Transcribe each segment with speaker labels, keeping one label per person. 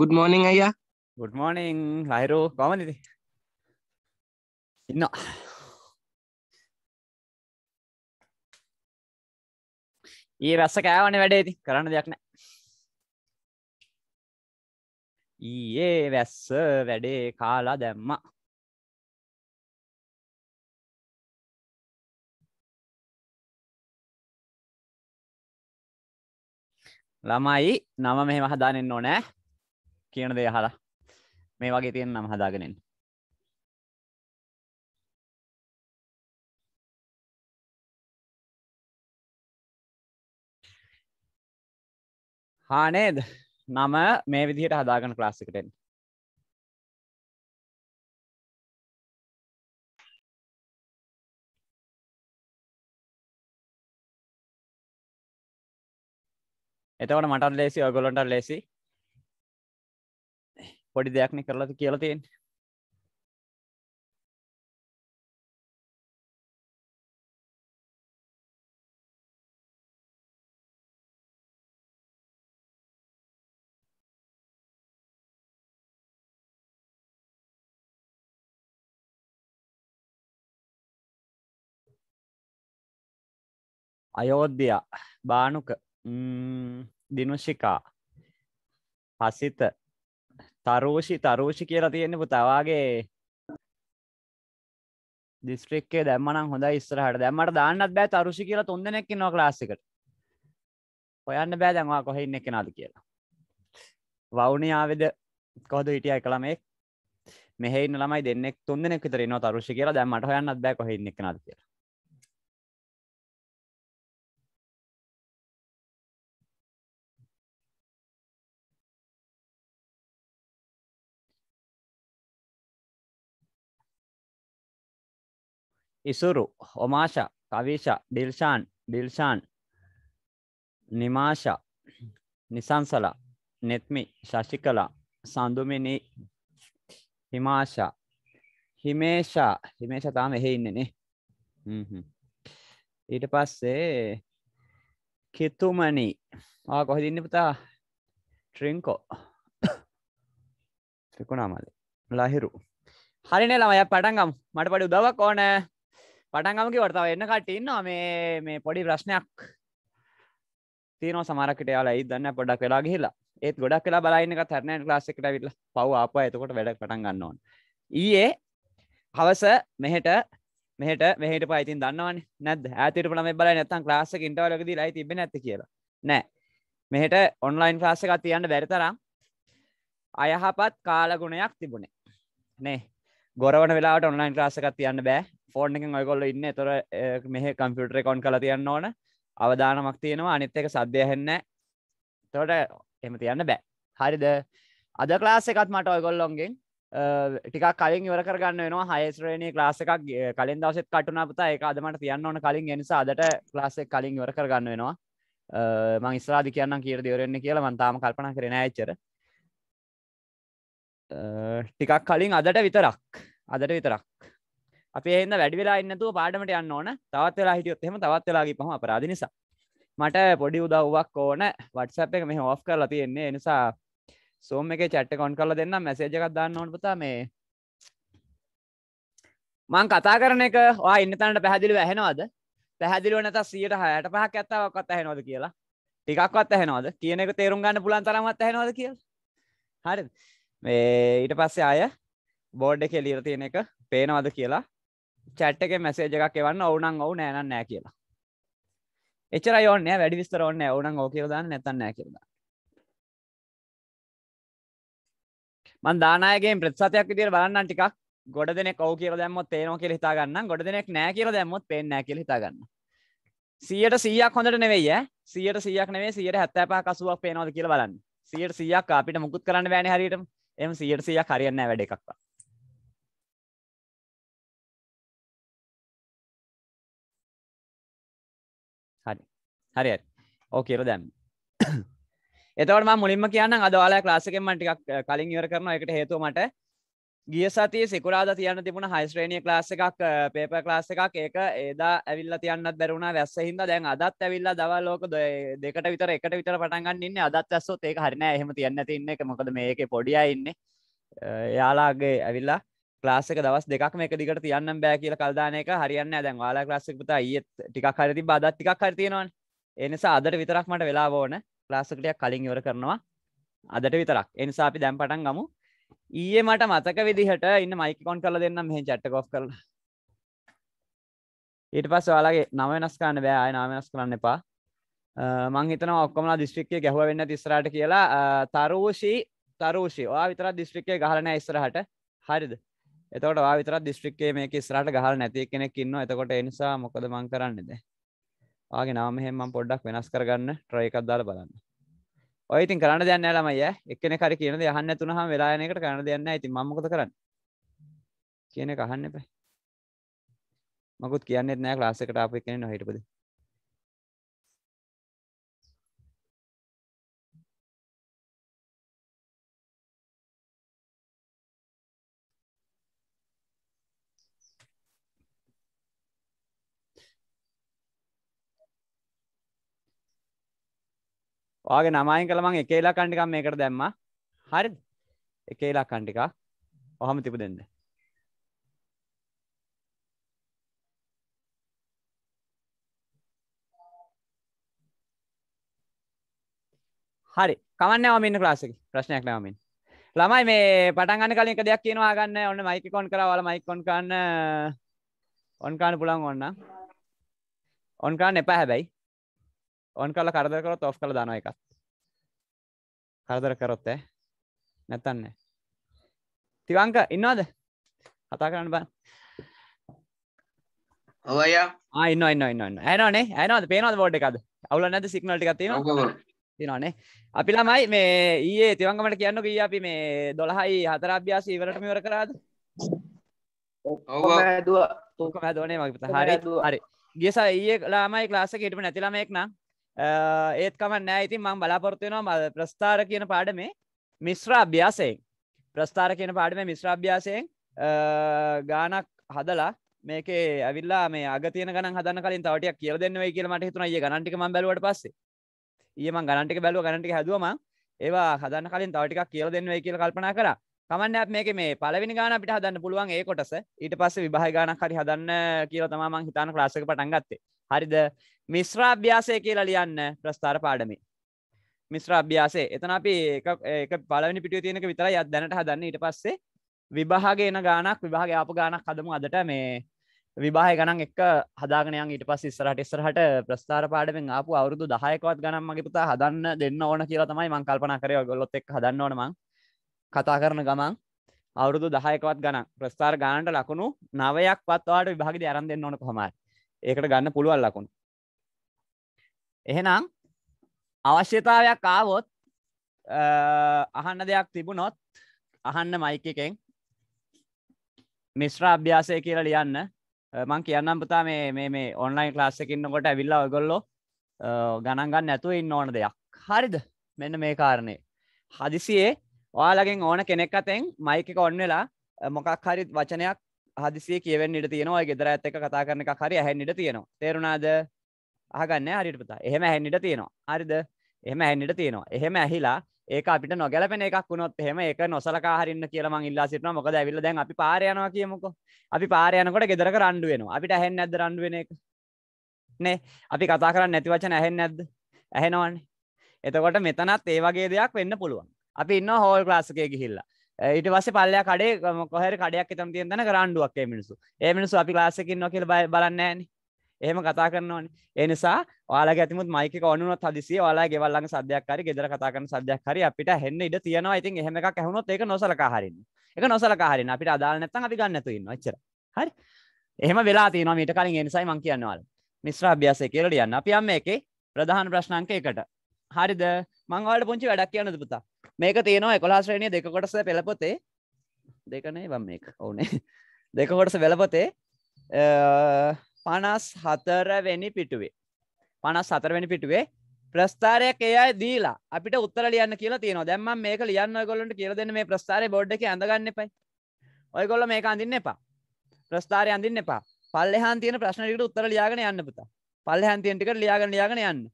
Speaker 1: Good මෝනිං අයියා good මෝනිං ලයිරෝ කොමනිද ඉන්න ඒ රැස්ස කෑවන වැඩේති කරන්න දෙයක් නෑ ඊයේ වැස්ස වැඩේ කාලා දැම්මා ළමයි නම මෙහෙම හදානෙන්න ඕනෑ කියන දෙය හලා මේ වගේ තියෙන නම් හදාගෙනෙන් හා නේද නම මේ විදිහට හදාගන්න ක්ලාස්සිකටෙන් එතවට මටත් ලේසි ඔගොලොන්ට ලෙසි පොඩි දෙයක්න කරලද කියලතියෙන් අයෝධ්‍යයා බානුක දිනුෂිකා
Speaker 2: හසිත තරෝෂි තරෝෂි කියලා තියෙන්නෙපු තවාගේ දිස්ත්‍රික්කේ දැම්මන හොඳ ඉස්සරහට දැමට දාන්නත් බෑ තරුෂි කියලා තුන්දනෙක් නවා ලාසිකට හොයන්න බෑ දැන්වා කොහෙ ඉන්න එක නාද කියලා වවුනයාවෙද කොහද හිටිය එකළමෙක් මෙහෙන්න ළමයි දෙන්නෙක්
Speaker 1: තුන්දනෙක් විතර නවා තරුෂි කියලා දැමට හොයන්නත් බෑ කොහෙ ඉන්න එක නාද කියලා ඉසුරු හොමාෂා කවිෂා ඩිල්ෂාන්
Speaker 2: ඩිල්ෂාන් නිමාෂා නිසන්සලා නෙත්මි ශශිකලා සඳුමිනි හිමාෂා හිමේෂා හිමේෂ තාම එහෙ ඉන්නනේ ඊට පස්සේ කිතුමනි ආ කොහෙද ඉන්නේ පුතා ට්‍රින්කෝ ත්‍රිකුණාමලේ ලහිරු හරිනේ ළමයි පටන් ගමු මට පොඩි උදව්වක් ඕනේ පටන්ගමකි වර්තාව එන්න කටඉන්නවා මේ මේ පොඩි ප්‍රශ්නයක් තියනෝ සමරකට යාලා ඉදන්න පොඩක් වෙලා ගහිලා ඒත් ගොඩක් කියලා බලයින්නක තරණය ලාස්සෙකට විල්ල පව් අප එතකොට වැඩක් පටන් ගන්නවන් ඊයේ හවස මෙහෙට මෙහට මෙහට පයිතින් දන්නවන නැද ඇතට පලම බල නැතන් ලාස ඉටවලකද ලයි තිබ නැති කියලා නෑ මෙහට ඔන්ලයින් ලාස එකක් තියන්න බැරිතරම් අයහපත් කාලගුණයක් තිබුණේ නේ ගොරවන වෙලාට ඔන්ලයින් ලාසකත් තියන්න බෑ ෆෝර්න් එක ඔයකොල්ල ඉන්න තොර මෙහ කම්පියුටර කොන් කල තියන්න ඕන අවධානමක් තියෙනවා අනිත් එක සද්‍යයහෙන්න තොට එම තියන්න බෑ හරිද අද ක්ලාස් එකත් මට ඔයගොල්ලොන්ගෙන් ටික කලින් ඉවර කරගන්න වෙනවා හයස්ශ්‍රේණී ලාස එකක් කලින් දවසත් කටුනාපතා එක අදමට තියන්න ඕන කලින් එනිසා අදට ලාසෙක් කලින් ඉවර කරගන්න වෙනවා මං ස්රාධි කියන්න කියර දෙවරෙන්නේ කියලා මන්තාම කල්පනා කරන ඇච්චර ටිකක් කලින් අදට විතරක් අදට විතරක් අපි එන්න වැඩි වෙලා ඉන්නතුව පාඩමට යන්න ඕන තවත් වෙලා හිටියොත් එහෙම තවත් වෙලාගේ පහම අපරාධ නිසා මට පොඩි උදව්වක් ඕන WhatsApp එක මෙහෙම off කරලා තියෙන්නේ ඒ නිසා Zoom එකේ chat එක on කරලා දෙන්නම් message එකක් දාන්න ඕන පුතා මේ මං කතා කරන එක ඔයා ඉන්න තැනට පැහැදිලිව ඇහෙනවද පැහැදිලිව නැත්නම් 165ක් ඇත්තවක්වත් ඇහෙනවද කියලා ටිකක්වත් ඇහෙනවද කියන එක තේරුම් ගන්න පුළුවන් තරමවත් ඇහෙනවද කියලා හරිද මේ ඊට පස්සේ ආය බෝඩ් එකේ ලියලා තියෙන එක පේනවද කියලා චැට්ටක මැසේ එකක් එවන්න ඕනන් ඔවු නෑන නෑ කියලා එචර යෝන්න වැඩි විස්තර ඔන්න ඕනන් ඕ කියරදන්න නැතන්න කියරද මන් දානායගේ ප්‍රත්සාතයක් විදිර බලන්න ටිකක් ගොඩ දෙනෙක් ඔව කියර දැම්මත් තේනෝ කියල හිතාගන්න ගොඩ දෙනෙක් නෑ කියර දැම්මත් පෙන්න කියල හිතාගන්න සියට සීයක් හොඳට නෙවෙයි සියට සියක් නේ සියට හැත්තෑපා කසුවක් පේනෝද කියල බලන්න සියට
Speaker 1: සියක් අපිට මුකුත් කරන්න බෑන හරිට එම සියට සියක් හරියන්න වැඩ එකක්වා හරි හරි හරි ඕ කියර දැම් එතවට මුලින්ම කියන්න
Speaker 2: අදවාලා ලාසකෙන් මටික් කලින් ඉවර කරන එකට හේතු මට ගිය සතිය සිකුරාද තියන්න තිබුණ හයිස්ශ්‍රේණිය ලාස එකක් පේප ලාස එකක් ඒක ඒදා ඇවිල්ල තියන්න බැරුණ වැස්ස හිද දැන් අදත් ඇවිල්ලා දවල්ලෝක දෙකට විතර එකට විතර පටන්ගන්න ඉන්න අදත් ඇස්සෝ ඒක හරින එහෙම තියන්න තින්න එක මොකද මේක පොඩිය ඉන්න යාලාගේ ඇවිල්ලා ලාසක දවස් දෙකම එක දිකට තියන්න බෑ කියල කල්දානක හරින්න දැන් වාලා ලාසිකපත ඒ ටිකක් හරති බාදත් ටිකක් හරිතියෙනවන් එනිසා අදට විතරක් මට වෙලා ඕන ලාසකටයක් කලින් ඉවර කරනවා අදට විතරක් එනිසා අපි දැම් පටන් ගමු ඊයේ මට මතක විදිහට ඉන්න මයිකොන් කල දෙන්නම් මෙහ චට්ටකෝ් කරලා ඊට පස් යාලගේ නම වෙනස් කරන්න බෑ අය නාමෙනස් කරන්න එපා මංහිතන ඔක්කොමලා දිස්ත්‍රික්කය ගැහුව වෙන්න තිස්රට කියලා තරෝෂී තරෝෂී වා විතර දිස්ත්‍රික්කය ගහලන ඉස්රහට හරිද එතකොට විතර දිස්ත්‍රික්කේ මේක ස්රට ගහල් නැති කෙනෙක් ඉන්න එතකොට එනිසා මොකද මං කරන්නද ආගේ නාමහෙම පොඩ්ඩක් වෙනස් කරගන්න ට්‍රයකක් දාල බලන්න ඔයිතින් කරන්න දෙන්න ළමයි එකන කර කියනද යහන්න තුනහම වෙලායනකට කරන දෙන්න ඇති මකොද කරන්න කියන
Speaker 1: කහන්න එප මකුත් කියන්නෙත් නෑ ලාසකට අප කෙන නොහිටපදී
Speaker 2: වගේ නමයින් කළමං එකේලා කණ්ඩිකක් මේකට දැම්ම හරි එකේලා කණ්ඩිකක් ඔහම තිබ දෙන්න හරි කමන්න මින් ලාසක ප්‍රශ්නයක් නවමින් ළමයි මේ පටන්ගන්න කලින් එක දෙයක් කියනවා ගන්න ඔන්න මයිකොන් කරවල මයිකොන් කන්න ඔන්කාන්න පුළන් ඔන්න ඔන්කාන්න එපා හැබැයි ඕන් කල කරදරකරොත් ඔස් කළ දන එකත් කරදර කරොත්තේ නැතන්නේ තිවංක ඉන්නවාද කතා කරන්න බන් ඔය අයින්න ඉන්න ඉන්න ඇනනේ ඇනවද පේනවද බෝඩ් එකද අවුල නැද සිගනල්ටි එකත්තිීම තිනනේ අපි ළමයි මේ ඒ තිවංගමට කියන්න කිය අපි මේ දොළහයි හතර අභ්‍යාස ඉවරට මෙවර කරාද ඔ තුක හැදනේ මගේ හරි හරි ගියසා ඒ ලාමයි ලාසක හිටම නැතිලමෙක් නම් ඒත් කමන්න ඇති මං බලාපොරත්තුයනවා මද ප්‍රස්ථාර කියන පාඩමේ මිශ්‍රාභ්‍යාසයෙන් ප්‍රස්ථාර කියන පාඩම මිශ්‍රාභ්‍යාසයෙන් ගානක් හදලා මේක ඇවිල්ලා මේ අගතිය ගන හදන කලින් තවටයක් කියල දෙන්නව කියල මට හිතුන ඒ ගනටික ම බැලවට පස්සේ ඒම ගනටික බැලුව ගනටික හැදුවම ඒවා හදන්න කලින් තවටික් කියල දෙන්නව කියල කල්පනා කරා කමන්නත් මේක මේ පලවිනි ගාන අපිට හදන්න පුළුවන් ඒ කොටස ඊට පස්ස විභහ ගානක් හරි හදන්න කියල තමා හිතන ලාසක පටන් ගත්තේ හරිද මිශ්‍රාභ්‍යාසය කියලා ලියන්න ප්‍රස්ථාර පාඩමි මිශ්‍රාභ්‍යාසේ එතන අපි එක පලවනි පිටිය තියෙනක විතර යත් දැනට හදන්න ඊට පස්සේ විභාගේන ගානක් විභාග ආප ගානක් හදම අදට මේ විභාය ගණන් එක් හදාගනයන් ඊට පස් ඉස්සරට ඉස්සරහට ප්‍රස්ථාර පාඩමෙන් ආපු අවුරුදු දහයකවත් ගනම් මගේ පුතා හදන්න දෙන්න ඕන කියලා තමයි මං කල්පන කරය ගොල්ලොත් එක් හදන්න ඕනම කතා කරන ගමන් අවුරුදු දහයකවත් ගන ප්‍රස්ථාර ගානට ලකුණු නවයක් පත්වාට විභාග අරන් දෙන්න ඕන කොමයි ඒකට ගන්න පුළුවන් ලකුණු එහෙනම් අවශ්‍යතාවයක් ආවොත් අහන්න දෙයක් තිබුණොත් අහන්න මයික එකෙන් මිශ්‍ර අභ්‍යාසය කියලා ලියන්න මං කියන්නම් පුතා මේ මේ ඔන්ලයින් ලාස්සකින්නකොට ඇවිල්ලා ඔගොල්ලො ගණන්ගන්න ඇතුව ඉන්න ඕන දෙයක් හරිද මෙන්න මේ කාරණය හදිසියේ ඔයාලගෙන් ඕන කෙනෙක් අතෙන් මයිකක ඔන්න වෙලා මොකක් හරි වචනයක් හදිසිය කියවෙන් ඉට තියෙනවා ගෙදර ඇත්ත එක කතා කරන එක හරි හැන්නිට තියෙනවා තේරුණාද අහගන්න හරිට පුතා එහෙම හැන්නිට තියෙනවා හරිද එහෙම හැන්නිට තියෙනවා එහෙම ඇහිලා ඒක අපිට නොගැලපෙන එකක් වුණොත් එහෙම ඒක නොසලකා හරින්න කියලා මං ඉල්ලා සිටිනවා මොකද ඇවිල්ලා දැන් අපි පාර යනවා කියමුකෝ අපි පාර යනකොට ගෙදරක රණ්ඩු වෙනවා අපිට ඇහෙන්නේ නැද්ද රණ්ඩු වෙන එක නේ අපි කතා කරන්නේ නැති වචන ඇහෙන්නේ නැද්ද ඇහෙනවනේ එතකොට මෙතනත් ඒ වගේ දෙයක් වෙන්න පුළුවන් අපි ඉන්න හෝල් ක්ලාසකය ගිහිල්ලා ඊට පස්සේ පල්ලයා කඩේ කොහර කඩයක් තම තියෙන් තන කරණ්ඩුවක් මිනිසු ඒ මිනිසු අපි ලාසකින් නොකල් බලන්නෑන එහෙම කතා කරනවන එනිසා වාලා ඇතිමුත් මයික කවනුත් හදිසි වාලා ගෙවල්ලන් සද්‍යයක්කාරි ගෙදර කතා කරන සද්‍යයක්කාරි අපිට හෙන්න ඉඩ තියෙනවා ඉතින් එහෙම එකක් ඇහුණොත් ඒක නොසලකාහරින්න එක නොසලකාහරින්න අපිට අදාල නැත්තන් අපි ගන්නතු ඉන්න චර හරි එහෙම වෙලා තියෙනවා මීට කලින් එනිසයි මං කියන්නවල මිශ්‍ර අභ්‍යාසය කියලට යන්න අපි අම්ම එකේ ප්‍රධාන ප්‍රශ්නංක එකට හරිද මංවලට පුංචි වැඩක් කියන්නද පුතා මේක තියෙනවා එකොලාශ්‍රේණිය දෙකොටස පෙළපොතේ දෙකනේ වම් මේ ඕනේ දෙකොටස වෙලපොතේ පනස් හතරවැනි පිටුවේ පනස් හතරවැනි පිටුවේ ප්‍රස්ථාරයක් එයයි දීලා අපිට උත්තර ලියන්න කියලා තියෙනවා දැම්ම මේක ලියන්න ඔයගොල්ලන්ට කියලා දෙන්න මේ ප්‍රස්ථාරය බෝඩ් එකේ අඳගන්න එපයි ඔයගොල්ල මේක අඳින්න එපා ප්‍රස්ථාරය අඳින්න එපා පල්ලෙහාන් තියෙන ප්‍රශ්න ටිකට උත්තර ලියාගෙන යන්න පුතා පල්ලෙහාන් තියෙන ටිකට ලියාගෙන ලියාගෙන යන්න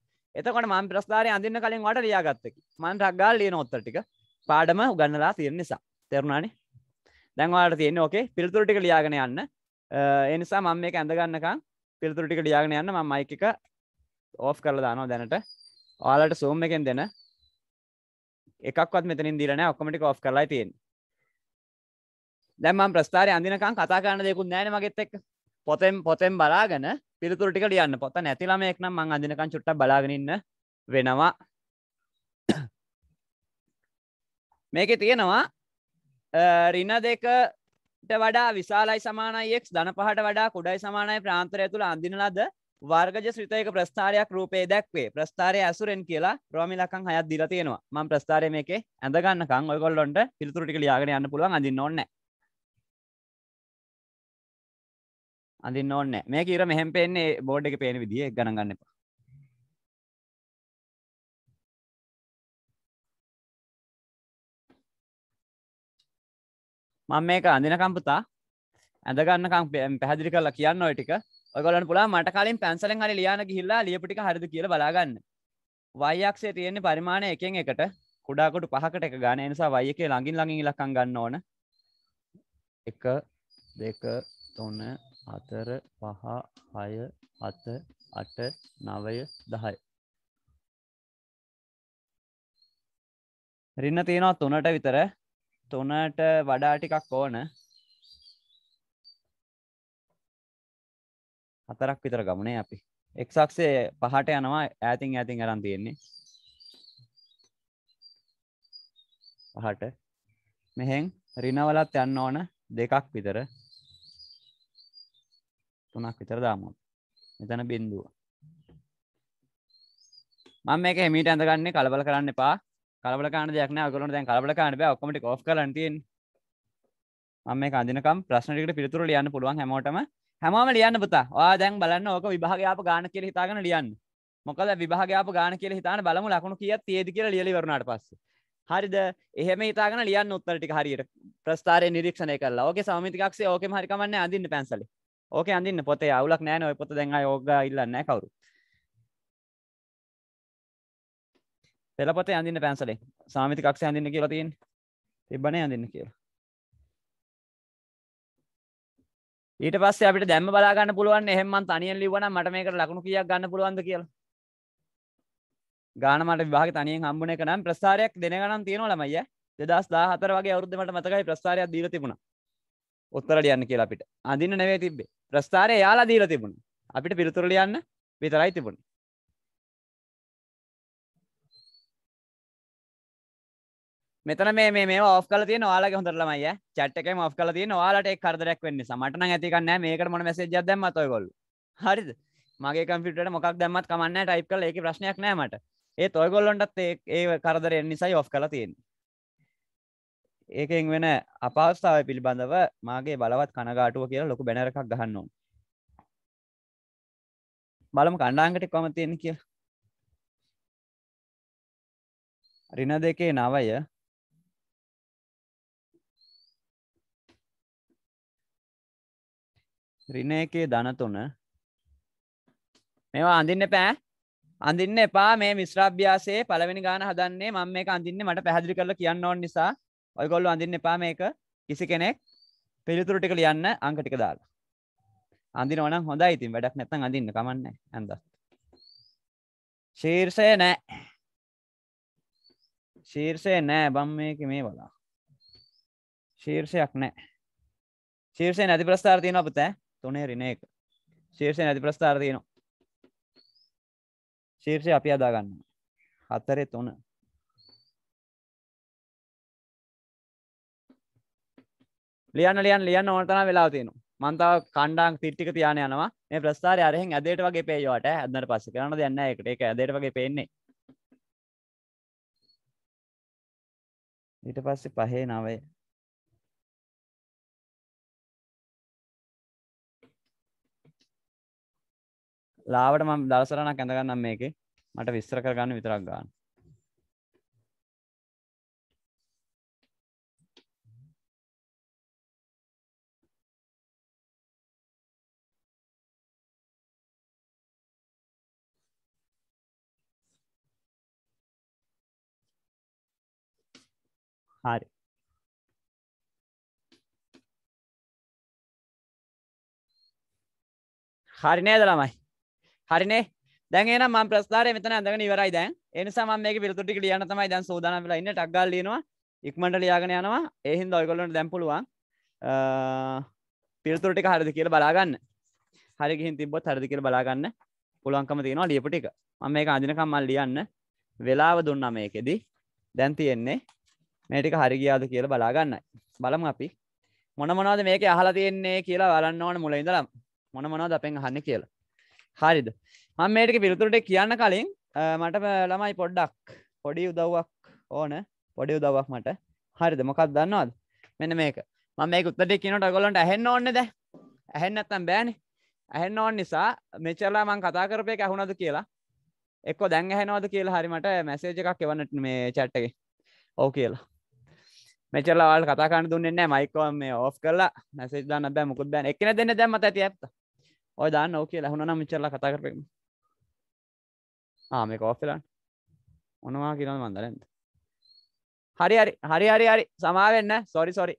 Speaker 2: එතකොට මන් ප්‍රස්ථාරය අඳන්න කලින් වට ලියාගත්තකි මන් රක්ගල් ලියන ඔත්තර ටික පාඩම උගන්නලා තියෙන නිසා තෙරුණනි දැන්වාට තියෙන ඕකේ පිල්තුර ටික ලියාගෙන යන්න එනිසා මම මේක ඇඳගන්නකං පිල්තුර ටික ලියාගෙන යන්න ම මයික ඕෆ් කරල දානවා දැනට ඕලට සූම් එකෙන් දෙන එකක්වත් මෙතනින් දිරන ඔක්කමටි ඔෆ් කරලා තියෙන් දැම්ම ප්‍රස්ථාරය අඳනකං කතා කරන්න දෙකුත් නෑන මගෙත් එක් පොතෙන් පොතෙන් බලාගෙන පිළිතුරටික ලියන්න පොත නැතිලම එක්නම් මං අදිනකන් චුට්ට බලාගෙනන්න වෙනවා මේක තියෙනවා රින්න දෙකට වඩා විශාලයි සමානයෙක් දන පහට වඩා කුඩයි සමානයි ප්‍රාන්තරය තුළ අඳිනලද වර්ගජ ශ්‍රතයක ප්‍රස්ථාරයක් රූපේ දැක්වේ ප්‍රස්ථාරය ඇසුරෙන් කියලා ප්‍රමිලකං හයත් දිල තියෙනවා ම ප්‍රස්ථාරය මේක ඇඳගන්නකං ඔයගොල්ලොන්ට පිතුරටි ලියාගෙන යන්න පුළුවන් අඳින්න ඕන්නෑ
Speaker 1: අඳින්න ඕන්න මේ කියර මෙහෙම පෙන්නේ බෝඩ් එක පේන විදිිය ගණගන්න එපා මං මේක අඳින කම්පුතා
Speaker 2: ඇඳගන්න කම් පැහදිි කරලා කියන්න ඔටික ඔගලන් පුලා මට කලින් පැන්සලෙන් හරි ලියන හිල්ලා ලියපටි හරිද කියල බලාගන්න වයක්ෂේ තියෙන්නේ පරිමාණය එකෙන් එකට කුඩාකොට පහකට එක ගාන නිසා වය එක ළඟින් ළඟින් ඉලක්කන් ගන්න ඕන එක දෙක
Speaker 1: තුන්න හතර පහ හය අත අට නවය දහයි. රින්න
Speaker 2: තියෙනවා තුනට විතර තුනට වඩා ටිකක් ඕන හතරක් විතර ගමනේ අපි එක්සක්සේ පහට යනවා ඇතින් ඇතින් අරන් තියෙන්නේ පහට මෙහෙන් රිනවලත් යන්න ඕන දෙකක් විතර තුනක් විතර දාමුත් මෙතන බින්දුව මම මේක හැමීට ඇඳගන්නේ කලබල කරන්න එපා කලබල කාණ දෙයක් නෑ ඔයගොල්ලෝ දැන් කලබල කාණ බෑ ඔක්කොම ටික ඕෆ් කරලා තියෙන්නේ මම මේ අඳිනකම් ප්‍රශ්න ටිකට පිළිතුරු ලියන්න පුළුවන් හැමෝටම හැමෝම ලියන්න පුතා ඔයා දැන් බලන්න ඕක විභාගයාප ගාන කියලා හිතාගෙන ලියන්න මොකද විභාගයාප ගාන කියලා හිතාන බලමු ලකුණු කීයක් තියෙද කියලා ලියලා ඉවරුණාට පස්සේ හරිද එහෙම හිතාගෙන ලියන්න උත්තර ටික හරියට ප්‍රස්ථාරයේ නිරීක්ෂණය කරලා ඕකේ සමමිති කක්ෂේ ඕකෙම හරි කමන්නේ අඳින්න පැන්සලේ ඕක අඳන්න පොතේ අවුලක් නෑන ඔය පොත දැන් යෝග ඉල්ලන්න කවරු
Speaker 1: පෙළපොත අඳන්න පැන්සලේ සාමිති කක්ෂ අඳන්න කියලතින් තිබ්බන අඳන්න කියලා
Speaker 2: ඊට පස්ස අපිට දැම බලාගන්න පුළුවන් එහෙමන් තනියෙන් ලිවන මට මේක ලකුණු කියක් ගන්න පුළුවන්ද කියලා ගානමට විවාහ තනියෙන් හම්බුණ එක නම් ප්‍රස්ථාරයක් දෙනගනම් තියෙනවා ළමයිය දෙදස් දාහතර වගේ අවුද්ධමට මතකයි ප්‍රස්ථාරයක් දීර තිබුණා ඔත්තර ලියන්න කියලා අපිට
Speaker 1: අඳන්න නෙවේ තිබේ ප්‍රස්ථාරය යාලා දීලා තිබුණ අපිට පිළිතුර ලියන්න විතරයි තිබුණ
Speaker 2: මෙතන මේ මේ ඔෆ් කල තිය වාලගේ හොඳරලමයි චට් එක ඔෆ් කල තිය වාලට කරදරක් වෙන්න සමටන ඇතිකන්න මේකට මොන මැසේජ දැම්මත ගොල් හරිද මගේ කම්පිට මොක් දැමත් කමන්න ටයිප් කල ඒක ප්‍රශ්නයක් නෑමට ඒ තොයගොල්ලොන්ටත් ඒ කරදරෙන් නිසා ඔෆ් කල තියෙන්නේ ඒකෙන් වෙන අපවස්ථාව පිළිබඳව මාගේ බලවත් කනගාටුව
Speaker 1: කියලා ලොකු බැනර එකක් ගහන්නවා බලම කණ්ඩාංගට කොම තියෙන කිය රින දෙකේ නවය රින එකේ ධනතුන මේවා අඳින්න පෑ
Speaker 2: අඳින්න එපා මේ මිශ්‍රාභ්‍යාසේ පළවෙනි ගාන හදන්නේ මම මේක අඳින්න මට පැහැදිලි කරලා කියන්න ඕන නිසා ඔයගොල්ලු අඳින්න එපා මේක කිසි කෙනෙක් පිළිතුරු ටික ලියන්න අංක ටික දාලා. අඳිනවා නම් හොඳයි ඉතින් වැඩක් නැත්නම් අඳින්න කමන්නේ නැහැ. ශීර්ෂය නැහැ. ශීර්ෂය නැහැ බම් මේකේ මේ බලන්න. ශීර්ෂයක් නැහැ. ශීර්ෂය නැති ප්‍රස්ථාර තියෙනවා පුතේ. තුනේ රින එක. ශීර්ෂය නැති ප්‍රස්ථාර තියෙනවා.
Speaker 1: ශීර්ෂය අපි අදා ගන්නවා. හතරේ තුන. ලියන්න ලියන් ලියන්න ඕනතන වෙලා තියෙනවා
Speaker 2: මන්තාව කණ්ඩාක් තිට්ටික තියාන යනවා මේ ප්‍රස්ථාර අරහෙන් ඇදේට වගේ පේයවාට ඇදන්නට පස්ස කරන්න දෙන්න
Speaker 1: එකට එක ඇදේට වගේ පේන්නේ ඊට පස්සේ පහේ නවය ලාවට මම දවසරණක් ඇඳගන්නම් මේකේ මට විස්තර කරගන්න විතරක් ගන්න හරි හරි නේද ළමයි හරිනේ දැන් එහෙනම්
Speaker 2: මම ප්‍රස්ථාරය මෙතන ඇඳගෙන ඉවරයි දැන් ඒ නිසා මම මේකේ පිළිතුරු ටික ලියන්න තමයි දැන් සූදානම් වෙලා ඉන්නේ ටක් ගාලා ලියනවා ඉක්මනට ලියාගෙන යනවා ඒ හින්දා ඔයගොල්ලන්ට දැන් පුළුවන් පිළිතුරු ටික හරිද කියලා බලා ගන්න හරි ගිහින් තිබ්බොත් හරිද කියලා බලා ගන්න පුළුවන්කම තියෙනවා ලියපු ටික මම මේක අඳිනකම් මම ලියන්න වෙලාව දුන්නා මේකෙදි දැන් තියෙන්නේ මේටික හරිගියාද කියල බලාගන්නයි බලම අපි මොනමනද මේක අහලා තියෙන්නේ කියලා බලන්න ඕන මුල ඉඳලම් මොනමනද අපෙන් හන්න කියලා හරිද මං මේටික පිළිතුරට කියන්න කලින් මට ළමයි පොඩ්ඩක් පොඩි උදව්වක් ඕන පොඩි උදවක් මට හරිද මොකක් දන්නවාද මෙන්න මේක මම මේ උත්තට කියනට ගොලොන්ට ඇහෙන්න ඕන්නද ඇහෙන්නත්තම් බෑනි ඇහෙන්න ඕන් නිසා මෙචරලා මං කතා කරපය ඇහුණද කියලා එක්ක දැන් ඇහෙනවද කියලා හරිමට මැසේජ එකක් එවන්නට මේ චැට්ටගේ ඕ කියලා මෙචලවල් කතාකාන්න දුන්නන්නේ මයිකෝ මේ ඕෆ් කරලා මැසේ දන්න බෑ මුකුත් බෑන එකන දෙන්න දැම්ම ඇති ඇත්ත ඔය දාන්න ඕකේ ලහුණ නම් මිචරලා කතා කරපෙම ආ මේ කෝෆ්ලන් ඔනවා කියනද මන්දරෙන්ද හරි හරි හරි හරි හරි සමාවෙන්න සොරි සොරි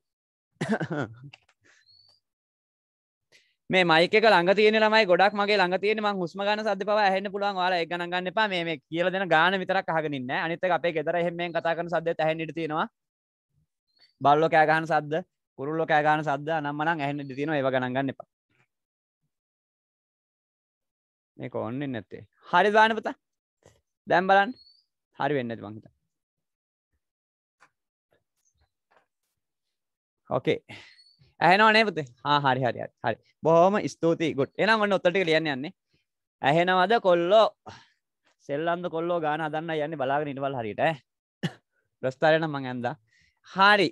Speaker 2: මේ මයික ළඟ තියෙන ළමයි ගොඩක් මගේ ළඟ තියෙන මං හුස්ම ගන්න සද්ද පවා ඇහෙන්න පුළුවන් ඔයාලා ඒක ගණන් ගන්න එපා මේ මේ කියලා දෙන ගාන විතරක් අහගෙන ඉන්න අනිත් එක අපේ ගෙදර එහෙම මෙන් කතා කරන සද්දෙත් ඇහෙන්න ඉඩ තියෙනවා බල්ලෝ කෑගහන සද්ද කුරුල්ලෝ කෑගහන සද්ද නම්මනං ඇහෙන්න දිතින ඒව ගණන්ගන්න
Speaker 1: එපා මේ කොන්නෙන් නැත්තේ හරි දාන පතා දැම් බලන් හරි වෙන්න ඇති මංහිත
Speaker 2: ඕකේ ඇහනෝ නේපතේ හා හරි හරි හරි බොහොම ස්තුතියි ගොඩ් එනම් ඔන්න ඔත්තටික ලියන්න යන්නේ ඇහෙනවද කොල්ලෝ සෙල්ලන්ද කොල්ලෝ ගාන අදන්න යන්නේ බලාගෙන ඉනිවල් හරිට ප්‍රස්ථාරයන මං ඇන්දා හරි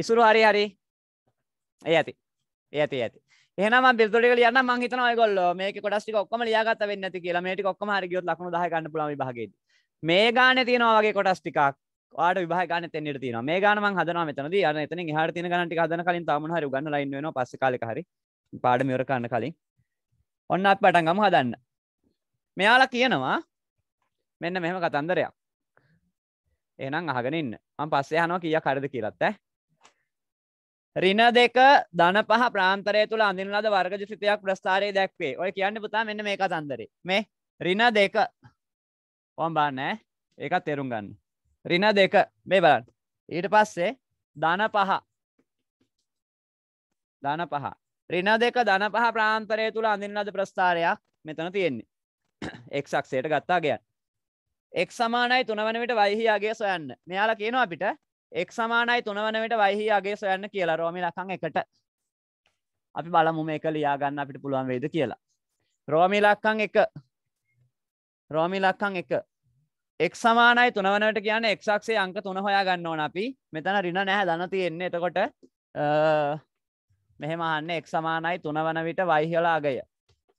Speaker 2: ඉසුරු හරි හරි ඒ ඇති ඒ ඇති ඇති එහම බෙල්තොටික යන්න මංහිතන ගොල්ල මේක කොටස්ටි ඔක්කම ලියගත වෙන්න ඇති කියලා මේට ඔක්කම හරිගියොත් ලක්ුණු දහ ගන්න පුලම විභාගද මේ ගාන තියෙනවාගේ කොටස් ටිකක් ආට විභා ගන්න තෙන්නට තියෙන මේ ගානම හදන මෙතනද යන එතන හර තින ගනට හදන කලින් තම හරි ගන්න ලයින් වෙන පස්ස කාලක හරි පාඩ මෙවර කන්න කලින් ඔන්න අප පටන්ගම හදන්න මෙයාලා කියනවා මෙන්න මෙහෙම කතන්දරයක් එනම් අහගෙන ඉන්න මම පස්සේ අහනවා කීයක් හරිද කියලාත් ඈ රින දෙක ධන පහ ප්‍රාන්තරය තුළ අඳින ලද වර්ගජ සිතයක් ප්‍රස්ථාරයේ දැක්වේ. ඔය කියන්න පුතා මෙන්න මේ කතන්දරේ. මේ රින දෙක ඔම් බලන්න ඈ. ඒකත් තේරුම් ගන්න. රින දෙක මේ බලන්න. ඊට පස්සේ ධන පහ ධන පහ. රින දෙක ධන පහ ප්‍රාන්තරය තුළ අඳින ලද ප්‍රස්ථාරයක් මෙතන තියෙන්නේ. එක්සක්ෂයට ගත්තා ගයන්. එක් සමානයි තුනවන විට වයිහි අගේ සොයන්න මෙයාලා කියනවා අපිට එක් සමානයි තුනවන විට වයිහි අගේ සොයන්න කියලා රෝමි ලකං එකට අපි බලමු මේක ලියාගන්න අපිට පුළුවන් වෙයිද කියලා රෝමි ලක්කං එක රෝමි ලක්කං එක එක් සමානයි තුනවනට කියන එක්ක්ෂේ අංක තුන හොයා ගන්න ඕන අපි මෙතන රින නැහැ දන්න තියෙන්නේ එතකොට මෙහෙමහන්න එක් සමානයි තුනවන විට වයිහලාගය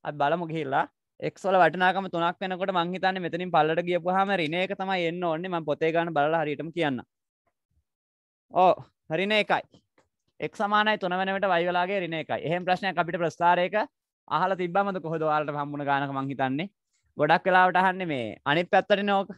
Speaker 2: අත් බලමු ගිහිල්ලා එක්ොල වටනාකම තුනක් වෙනකොට මංහිතන්න මෙතනින් පල්ලට ගියපු හම රිනයක තමයි එන්න ඕන්නේ ම පොතේගන බල හරිටම කියන්න ඕ හරින එකයි එක් සමානයි තුනවනට වයිවලාගේ රින එකයි එහෙම ප්‍රශ්නය අපිට ප්‍රස්ථාරයක අහල තිබමද කොහොද වාලට හම්බුණ ගානක මංහිතන්නේ ගොඩක් කලාවට අහන්නේ මේ අනිත් පැත්තට නෝක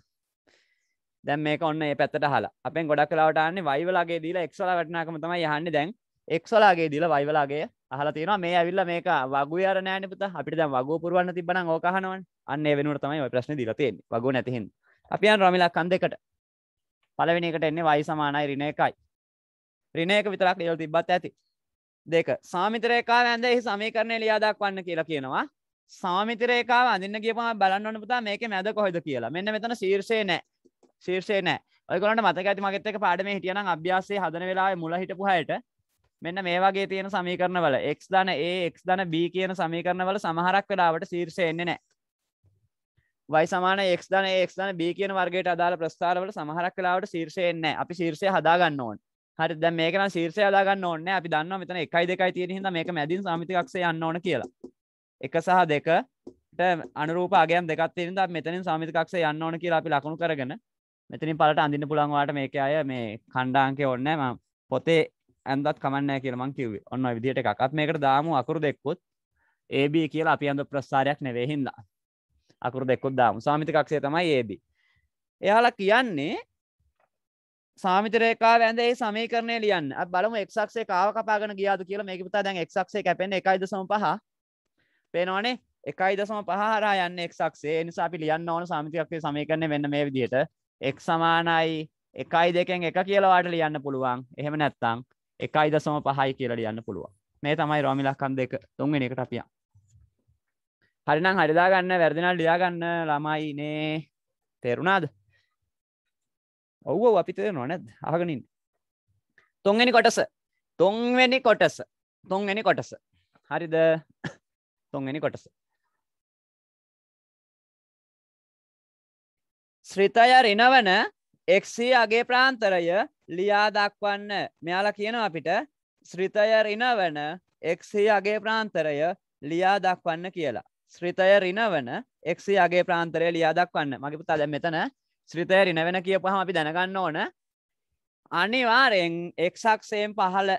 Speaker 2: දැම් මේ ඔන්න පැත්තට හලා අපෙන් ගොඩක් කලාවට අන්නේ වයිවලාගේ දීලා එක්සල වටනාකම තමයි යහන්න දැන් එක්සොලාගේ දිල වයිවලාගේ අහලා තියෙනවා මේ ඇවිල්ල මේක වගු අර නෑන පුත අපිට දැන් වග පුරුවන්න තිබන ඕකහනවන් අන්න වෙනුවට තමයි ප්‍රශ්න දිලතයෙන් වගු නැතිහින් අපියන් රමිලක් කන් දෙකට පලවෙනිකට එන්නේ වයි සමානයි රින එකයි රිනයක විතරක් ලියල් තිබත් ඇති දෙක සාමිතරයකා ඇන්ද එහි සමීකරණය ලියාදක් වන්න කියලා කියනවා සාමිතරයකා අඳන්න කියපම බලන්න පුතා මේක මැද කොහොද කියලා මෙන්න මෙතන ශීර්ෂය නෑ ශීර්ෂය නෑ ඔයකොලට මතක ඇති මගත්තක පාඩම හිටියන අභ්‍යාසේ හදන වෙලා මුල හිටපුහයට මෙන්න මේ වගේ තියෙන සමීකරණ වල එක් ධන ඒක් ධන B කියන සමීකරණ වල සමහරක් වෙලාවට ශීර්ෂ එන්නේ නෑ වයි සමාන එක් ධන ඒක් ධන B කියන වර්ගයට අදාළ ප්‍රස්ථාර වල සමහරක් වෙලාවට ශීර්ෂය එන්නේ නෑ අපි ශීර්ෂය හදා ගන්න ඕන හරි දැන් මේක නම් ශීර්ෂය හදා ගන්න ඕනේ අපි දන්නවා මෙතන 1යි 2යි තියෙන හින්දා මේක මැදින් සමමිති කක්ෂය යන්න ඕන කියලා 1 සහ 2ට අනුරූප අගයන් දෙකක් තියෙන හින්දා මෙතනින් සමමිති කක්ෂය යන්න ඕන කියලා අපි ලකුණු කරගෙන මෙතනින් පලට අඳින්න පුළුවන් වාට මේක අය මේ කණ්ඩාංකය ඕන්නෑ මම පොතේ ඇන්දත් කමන්නෑ කියලමං කිවේ ඔන්න විදිහට එකත් මේකට දාම අකුරු දෙක්කොත් ඒබ කියලා අපි ඇඳ ප්‍රස්ථාරයක් නෙවේ හින්දා අකුරු දෙක්කොත් දාම සාමිතිකක්ෂය තමයි ඒබ එයාලා කියන්නේ සාමිතරේකා වැඳ ඒ සමීකරණය ලියන්න බලම එක්ක්ෂේ කාව කපාගෙන ගියාද කියලා මේක පුතා දැන් එක්ක්ෂේ කැපෙන එකයිද සම පහ පේනවානේ එකයි දසම පහරා යන්න එක්ක්ෂේ නිසා අපි ලියන්න ඕන සාමිතිකක්ෂේ සමීකරණය වෙන්න මේ විදිහට එක් සමානයි එකයි දෙකෙන් එක කියලවාට ලියන්න පුළුවන් එහෙම නැත්තං එකයි දසම පහයි කියලට යන්න පුළුවන් මේ තමයි රෝමිලක්කන් දෙක තුන්ගෙන එකට අපිය හරිනම් හරිදාගන්න වැරදිනල් ලියාගන්න ළමයි නේ තේරුණාද ඔව්ව අපි තේරෙනවා නැද්ද අහගනින්
Speaker 1: තුන්වෙනි කොටස තුන්වෙනි කොටස තුන්වෙනි කොටස හරිද තුන්වෙනි කොටස ශ්‍රිතය රිනවන එක්සී අගේ ප්‍රාන්තරය ලියා
Speaker 2: දක්වන්න මෙයාලා කියන අපිට ශ්‍රිතය රිනවන එක්සි අගේ ප්‍රාන්තරය ලියා දක්වන්න කියලා. ශ්‍රිතය රිනවන එක්සි අගේ ප්‍රාන්තරය ලියා දක්වන්න මගේ පුතා දැන් මෙතන ශ්‍රිතය රිනවන කියපුවහම අපි දැනගන්න ඕන අනිවාරෙන් එක්සක්ෂයෙන් පහළ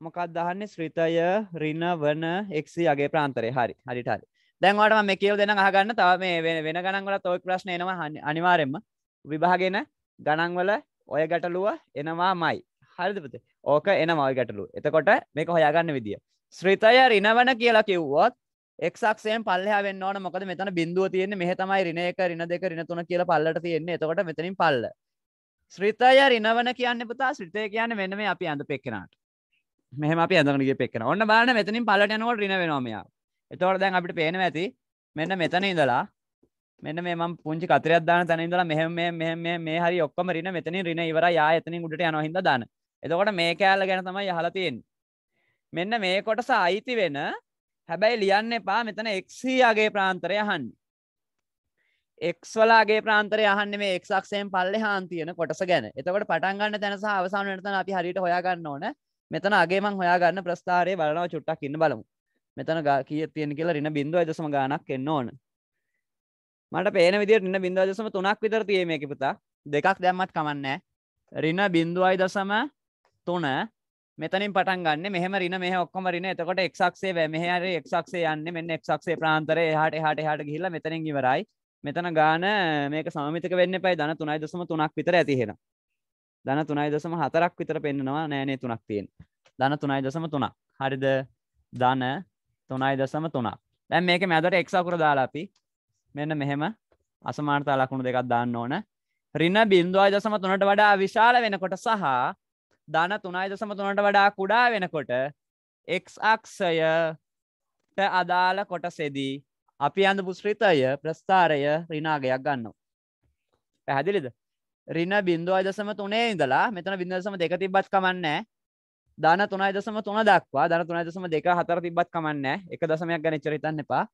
Speaker 2: මොකක් දහන්නේ ශ්‍රිතය රිනවන එක්සි අගේ ප්‍රාන්තරය හරි හරිට හරි දැන්වට මේ කියව දෙන අහගන්න තව මේ වෙන ගණන්වල තොයි ප්‍රශ්නයනවා අනිවාරෙන්ම විභාගෙන ගණන්වල ඔය ගැටලුව එනවා මයි හරිදපත ඕක එන මයි ගැටලු එතකොට මේක හොයාගන්න විදිිය ශ්‍රිතය රිනවන කියලා කිව්වොත් එක්ක්ෂයෙන් පල්ලහ වෙන්න මොකද මෙතන බින්දුව තියන්න මෙහතමයි රිනයක රින දෙක රිනතුන කියල පල්ලට තියෙන්නේ එතකොට මෙතනින් පල්ල ශ්‍රිතය රිනවන කියන්න පුතා ශ්‍රිතය කියන්න වෙනම අපි අඳ පෙක්කෙනට මෙහම අපි අඳගගේ පෙක්කෙන ඔන්න බාන මෙතනින් පලට යනකොට රිනවෙනවාමයා එතවට දැන් අපිට පේන ඇති මෙන්න මෙතන ඉඳලා මෙන්න මේ මම පුංචි කතරයක් දාන තැන ඉඳලා මෙහෙම මේ මෙහෙම මේ මේ හරි ඔක්කොම රින මෙතනින් රින ඉවරයි ආයෙ එතනින් උඩට යනවා හින්දා දාන. එතකොට මේ කෑල්ල ගැන තමයි අහලා තියෙන්නේ. මෙන්න මේ කොටස අයිති වෙන හැබැයි ලියන්න එපා මෙතන එක්සීයාගේ ප්‍රාන්තරය අහන්න. එක්වලාගේ ප්‍රාන්තරය අහන්න මේ එක්ක්ෂයෙන් පල්ල හාන් තියන කොටස ගැන එතකට පටන්ගන්න තැන අවසාන නතන අපි හරිට හොයාගන්න ඕන මෙතන අගේමං හොයාගන්න ප්‍රස්ථාරය බලනව චුට්ටක් ඉන්න බලමු මෙතන ගා කිය තියෙන කියලා රින බිඳුව දසම ගානක් එන්න ඕන මට පේන විදිර න්න බින්දුව දසම තුනක් විතර තිය මේක පුතා දෙකක් දැම්මත් කමන්නෑ රින්න බින්දුවයි දසම තුන මෙතනින් පටන් ගන්න මෙහම රින මේ ඔක්කොම රින එතකොට එක්ක්සේ මෙහර එක්ක්සේ යන්න මෙන්න එක්ක්සේ ප්‍රාන්තර හට හට හට හිල්ල මෙතනින් ඉවරයි මෙතන ගාන මේක සමිතක වෙන්න පයි දන තුනයි දසම තුනක් විතර ඇතිහෙන දන තුනයි දසම හතරක් විතර පෙන්න්නවා නෑනේ තුනක් තියෙන් දන තුනයි දසම තුනක් හරිද දන තුනයි දසම තුනක් දැන් මේක මැදට එක්සකුර දාලාපි මෙන්න මෙහෙම අසමානතා ලකුණු දෙකක් දාන්න ඕන රින බින්දුවයි දසම තුනට වඩා විශාල වෙනකොට සහ ධන තුනයි දසම තුනට වඩා කුඩා වෙනකොට එක් අක්ෂයට අදාළ කොටසෙදී අපි අඳ පුස්්‍රිතය ප්‍රස්ථාරය රිනාගයක් ගන්නවා. පැහැදිලිද රින බින්දුවයි දසම තුනේ ඉඳලා මෙතන බිඳදසම දෙක තිබ්බත් කමන්නෑ ධන තුනයි දසම තුන දක්වා ධන තුනයි දසම දෙක හතර තිබ්බත් කමන්නෑ එක දසමයක් ගැන චරිතන්න එපා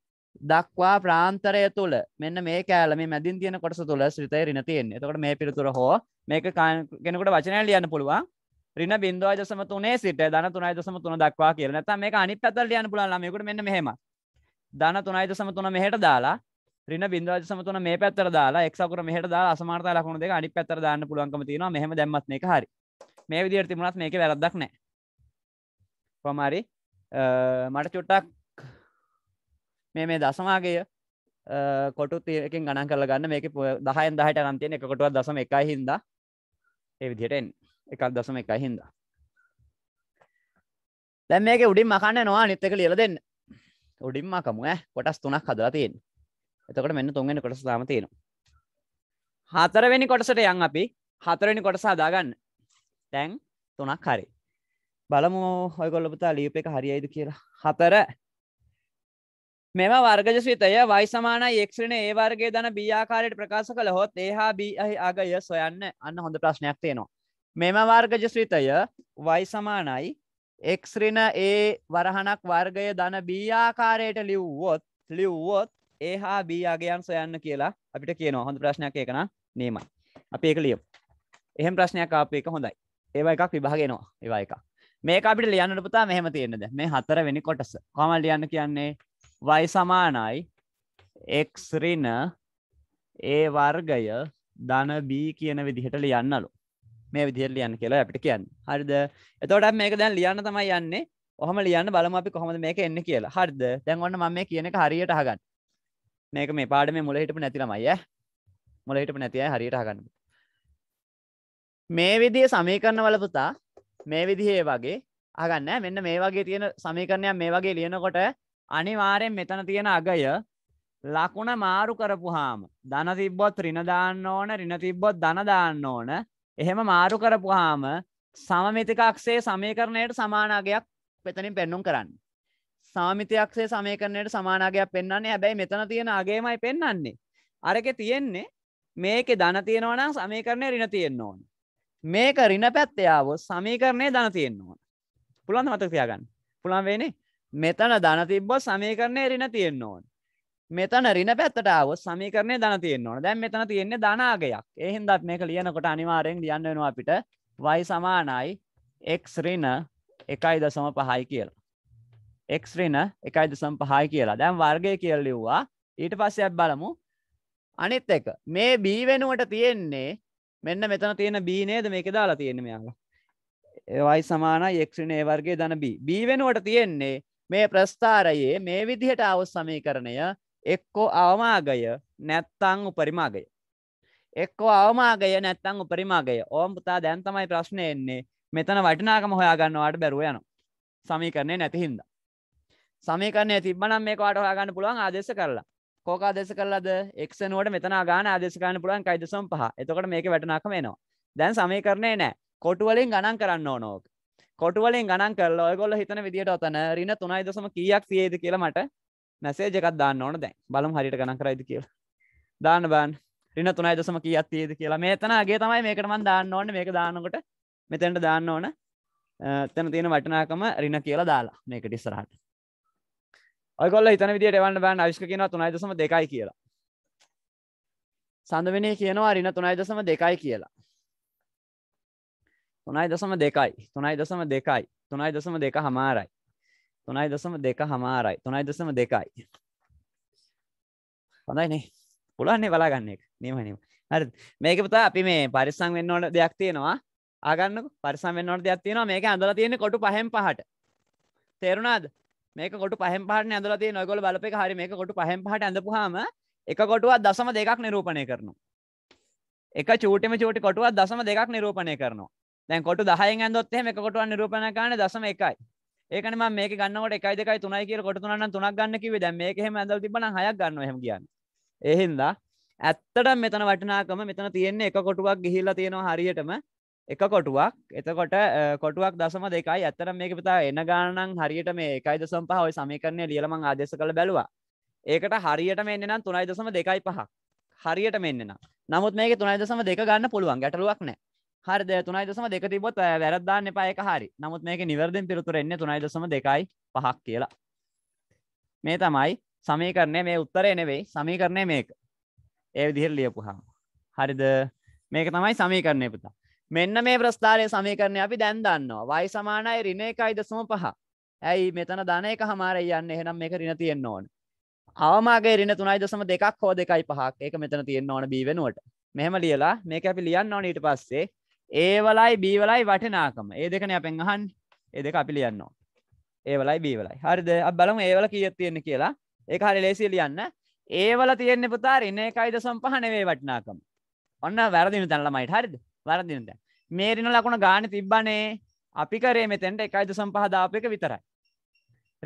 Speaker 2: දක්වා ප්‍රාන්තරය තුළ මෙන්න මේ කෑල මේ මැදින් තියන කොටස තුළ ශ්‍රිතය රින තියෙන් එතකට මේ පිරිතුර හෝ මේක කෙනකට වචනය ලියන්න පුළුවන් රින බින්දවා දසම තුනේ සිට දන තුනයි දසම තුන දක්වා කියන ත මේ අනි පැත ලියන්න පුලන් මේකට මෙන්න මෙහෙම දන තුනයි දසම තුන මෙහට දාලා රින බින්දවාජ සමතුන මේ පැත්තර දාලා එක්සකුර මෙහට දා අසමාර්ත ලකුණු දෙක අනි පැත්තර දාන්න පුළුවන්කම තියෙනවා මෙහෙම දැම්මත් මේක හරි මේ විදිහට තිබුණත් මේක වැරද්දක් නැහැ කොහමරි මට චුට්ටක් මේ මේ දසමාගය කොටු තීරකින් ගණන් කරලගන්න මේක දහයන් දහට ගන්තියන එකකොටුව දසම එකයි හින්ද ඒ විදිහටෙන් එකක් දසම එකයි හින්ද දැන් මේක උඩින් මකන්න නවා නිත්තක ලියල දෙන්න උඩින් මකමු කොටස් තුනක් හදලා තියෙන් එතකට මෙන්න තුන්ගෙන කොටස දාම තියෙනවා හතරවෙනි කොටසට යන් අපි හතරවෙනි කොටස හදාගන්න තැන් තුනක් හරි බලමු හොයගොල්ලපුතා ලියප එක හරියයිද කියලා හතර මෙම වර්ගජ ස්විතය වයි සමානයි එක්ෂණය ඒ වර්ගේ දන බියාකාරයට ප්‍රකාශ කළ හොත් ඒහා බිහි අගය සොයන්න අන්න හොඳ ප්‍රශ්නයක් තියෙනවා. මෙම වර්ගජ ස්විතය වයි සමානයි එක්ෂරින ඒ වරහනක් වර්ගය දන බියාකාරයට ලිව්වොත් ලිව්වොත් ඒහා බී අගයන් සොයන්න කියලා අපිට කියනවා හොඳ ප්‍රශ්නයක් ඒකන නේමයි. අපි ඒක ලියම්. එහෙම ප්‍රශ්නයක් ආප එක හොඳයි. ඒවා එකක් විභාගෙනවා ඒවා එකක්. මේක අපිට ලියන්න පුතා මෙහෙම තියෙන්නද මේ හතර වෙනි කොටස කොහමද ලියන්න කියන්නේ වයි සමානයි එක්රින ඒ වර්ගය ධනබී කියන විදිහට ලියන්නලු මේ විදිහට ලියන්න කියලා අපිට කියන්න හරිද එතවට මේක දැන් ලියන්න තමයි යන්නේ ඔහම ලියන්න බලම අපි කොහොමද මේක එන්න කියලා හරිද දැන් ඔන්න මම මේ කියන එක හරියට අහගන්න මේක මේ පාඩ මේ මුල හිටපු නැති ළමයි ඈ මුල හිටපු නැති අය හරියට අහගන්න මේ විදිහේ සමීකරණ වල පුතා මේ විදිහේ වගේ අහගන්න මෙන්න මේ වගේ තියෙන සමීකරණයක් මේ වගේ ලියනකොට අනිවාරයෙන් මෙතන තියෙන අගය ලකුණ මාරු කරපුහාම දන තිබ්බොත් රිනදාන්න ඕන රින තිබ්බොත් දනදාන්න ඕන එහෙම මාරු කරපුහාම සමමිතිකක්ෂේ සමීකරණයට සමානාගයක් පෙතනින් පෙන්නුම් කරන්න. සාමිතියක්ෂේ සමයකරණයට සමානාගයක් පෙන්න්නේ හැබැයි මෙතන තියෙන අගේමයි පෙන්න්නේ. අරක තියෙන්නේ මේක දන තියෙනවනම් සමීකරණය රින තියෙන්න ඕන. මේක රින පැත්තයාව සමීකරණය දන තියෙන්න ඕන. පුළන් මතක තියාගන්න පුළන් වේනේ මෙතන ධන තිබ්බොත් සමීකරණය ඍණ තියෙන්න ඕන. මෙතන ඍණ පැත්තට ආවොත් සමීකරණය ධන තියෙන්න ඕන. දැන් මෙතන තියෙන්නේ ධනාගයක්. ඒ හින්දා මේක ලියනකොට අනිවාර්යෙන් ලියන්න වෙනවා අපිට y සමානයි x ඍණ 1.5යි කියලා. x ඍණ 1.5යි කියලා. දැන් වර්ගය කියලා ලිව්වා. ඊට පස්සේ අපි බලමු අනිත් එක. මේ b වෙනුවට තියෙන්නේ මෙන්න මෙතන තියෙන b නේද මේකේ දාලා තියෙන්නේ මෙයාලා. y සමානයි x ඍණ a වර්ගයේ ධන b. b වෙනුවට තියෙන්නේ මේ ප්‍රස්ථාරයේ මේ විදිහට අවස් සමීකරණය එක්කෝ අවමාගය නැත්තං උපරිමාගය. එක්කෝ අවමාගය නැත්තං උපරිමාගය ඕම් පුතා දැන් තමයි ප්‍රශ්නය එන්නේ මෙතන වටිනාකම හොයාගන්නවාට බැරුව යන සමීකරණය නැතිහින්ද. සමීකරණය තිබනම් මේ කොට හොයාගන්න පුළුවන් ආදේශ කරලා කෝක අදෙස කරලද එක්ෂනුවට මෙතන ගාන අදේශකන්න පුළුවන් කයිදසම් පහ එතකට මේක වැටනාකම එනවා දැන් සමීකරණය නෑ කොටුවලින් ගණන් කරන්න ඕනෝක කොටුවලින් ගණන් කරල ඔයගොල්ල හිතන විදිට ඔතන රින තුනයි දසම කියක් තියේද කියලමට මැසේ ජකත් දාන්න ඕන දැන් බලම් හරිට ගණන් කරයිද කියලා දාන්න බන් රින තුනයි දසම කිය අත්තේද කියලා මේතනගේ තමයි මේකටමන් දාන්න ඕන මේක දානකොට මෙතැන්ට දාන්න ඕන තැන තියෙන වටනාකම රින කියලා දාලා මේක ටිස්සරහට ඔයගොල්ල හිතන විදිට එවන්න බෑන් අවිශ් කියනවා තුනයි දසම දෙකයි කියලා සඳවෙනේ කියනවා රින තුනයි දසම දෙකයි කියලා තුනයි දසම දෙකයි තුනයි දසම දෙකයි තුනයි දසම දෙක හමාරයි තුනයි දසම දෙක හමාරයි තුනයි දසම දෙකයි හොඳයිනේ පුළන්නේ බලාගන්න එක නීමනීම හරි මේක පුතා අපි මේ පරිස්සං වෙන්නවට දෙයක් තියෙනවා ආගන්න පරිසම් වෙන්නවට දෙයක් තියෙනවා මේක ඇඳලා තියෙන්නේ කොටු පහෙන් පහට තේරුණාද මේක කොටු පහෙන් පහට ඇඳලා තියෙන ඔයගොල්ලෝ බලපෑක හරි මේක කොටු පහෙන් පහට ඇඳපුවාම එක කොටුවක් දශම දෙකක් නිරූපණය කරනවා එක චූටිම චූටි කොටුවක් දශම දෙකක් නිරූපණය කරනවා දැන් කොට දහයෙන් ඇන්දොත් එහෙම එක කොටුවක් නිරූපණය කරන්නේ දශම එකයි. ඒකනේ මම මේක ගන්නකොට එකයි දෙකයි තුනයි කියලා කොට තුනක් නම් තුනක් ගන්න කිව්වේ. දැන් මේක එහෙම ඇඳලා තිබ්බනම් හයක් ගන්නවා එහෙම කියන්නේ. ඒ හින්දා ඇත්තටම මෙතන වටිනාකම මෙතන තියෙන්නේ එක කොටුවක් ගිහිල්ලා තියෙනවා හරියටම එක කොටුවක් එතකොට කොටුවක් දසම දෙකයි ඇත්තට මේක පිතා එන ගානනම් හරියට මේ එකයි දසම පහ ඔය සමීකරණය ලියලා මං ආදේශ කළ බැලුවා. ඒකට හරියටම එන්නේ නම් 3.5 පහක්. හරියටම එන්නේ නම්. නමුත් මේකේ 3.2 ගන්න පුළුවන්. ගැටලුවක් නැහැ. හරිද තුනයි දසම දෙක තිබොත් වැරද්දාන්න එපා එක හරි නමුත් මේක නිවැරදිෙන් පිරතුර එන්නේ තුනයි දසම දෙකයි පහක් කියලා මේ තමයි සමීකරණය මේ උත්තරය නෙවෙයි සමීකරණය මේක ඒ විදිහර ලියපු හාම හරිද මේක තමයි සමීකරණය පුතා මෙන්න මේ ප්‍රස්ථාරය සමීකරණය අපි දැන් දන්නවා වයි සමානයි රින එකයි දසම පහ ඇයි මෙතන ධන එක හමාර යන්න එහෙනම් මේක රින තියෙන්න්න ඕන අවමගේ රින තුනයි දසම දෙකක් හෝ දෙකයි පහක් ඒක මෙතන තියෙන්න්න ඕන බී වෙනුවට මෙහම ලියලා මේක අපි ලියන්න ඕන ඊට පස්සේ ඒවලයි බීවලයි වටිනාකම ඒ දෙකන අපෙන් අහන් ඒ දෙක අපි ලියන්නවා ඒවලයි බීවලයි හරිද බලමු ඒවල කියත් තියෙන කියලා ඒ හරි ලේසි ලියන්න ඒවල තියෙන්නේ පුතාර ඉන්න එකයිද සම්පහනවේ වටිනාකම ඔන්න වැරදින තැනලමයිට හරිද වැරදිනද මේරින ලකුණ ගාන තිබ්බනේ අපි කරේ මෙතැන්ට එකයිද සම්පහදාප එක විතරයි